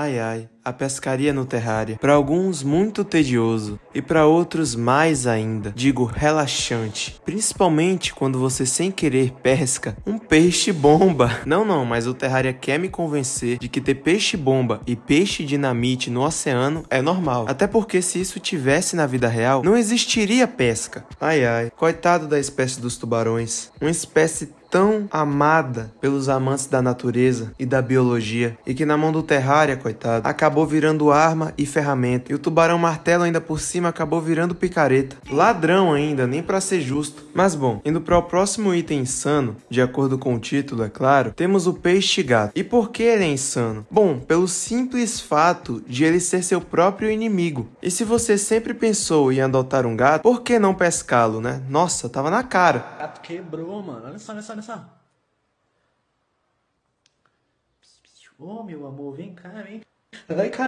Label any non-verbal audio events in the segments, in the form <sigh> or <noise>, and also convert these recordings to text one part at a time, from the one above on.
Ai ai, a pescaria no terrário, para alguns muito tedioso e para outros mais ainda, digo relaxante, principalmente quando você sem querer pesca um peixe bomba. <laughs> Não, não, mas o terrário quer me convencer de que ter peixe bomba e peixe dinamite no oceano é normal, até porque se isso tivesse na vida real, não existiria pesca. Ai ai, coitado da espécie dos tubarões, uma espécie tão amada pelos amantes da natureza e da biologia, e que na mão do Terraria, coitado, acabou virando arma e ferramenta. E o tubarão martelo ainda por cima acabou virando picareta. Ladrão ainda, nem para ser justo. Mas bom, indo para o próximo item insano, de acordo com o título, é claro, temos o peixe gato. E por que ele é insano? Bom, pelo simples fato de ele ser seu próprio inimigo. E se você sempre pensou em adotar um gato, por que não pescá-lo, né? Nossa, tava na cara. Gato quebrou, mano. Olha só nessa Olha só? Ô, oh, meu amor, vem cá, vem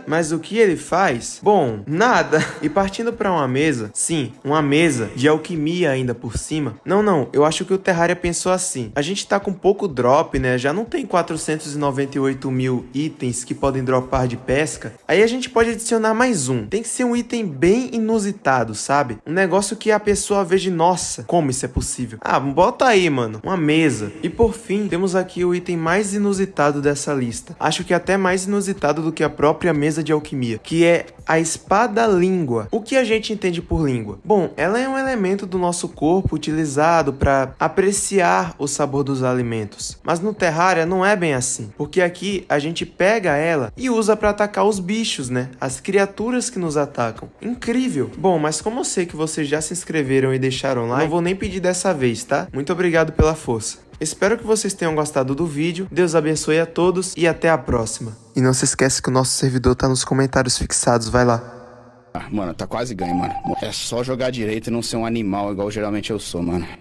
mas o que ele faz? Bom, nada. E partindo para uma mesa, sim, uma mesa de alquimia ainda por cima. Não, não, eu acho que o Terraria pensou assim. A gente tá com pouco drop, né? Já não tem 498 mil itens que podem dropar de pesca. Aí a gente pode adicionar mais um. Tem que ser um item bem inusitado, sabe? Um negócio que a pessoa veja, nossa, como isso é possível? Ah, bota aí, mano. Uma mesa. E por fim, temos aqui o item mais inusitado dessa lista. Acho que até mais inusitado do que a própria própria mesa de alquimia, que é a espada-língua. O que a gente entende por língua? Bom, ela é um elemento do nosso corpo utilizado para apreciar o sabor dos alimentos. Mas no Terraria não é bem assim, porque aqui a gente pega ela e usa para atacar os bichos, né? As criaturas que nos atacam. Incrível! Bom, mas como eu sei que vocês já se inscreveram e deixaram like, não vou nem pedir dessa vez, tá? Muito obrigado pela força. Espero que vocês tenham gostado do vídeo. Deus abençoe a todos e até a próxima. E não se esquece que o nosso servidor tá nos comentários fixados, vai lá. Ah, mano, tá quase ganho, mano. É só jogar direito e não ser um animal igual geralmente eu sou, mano.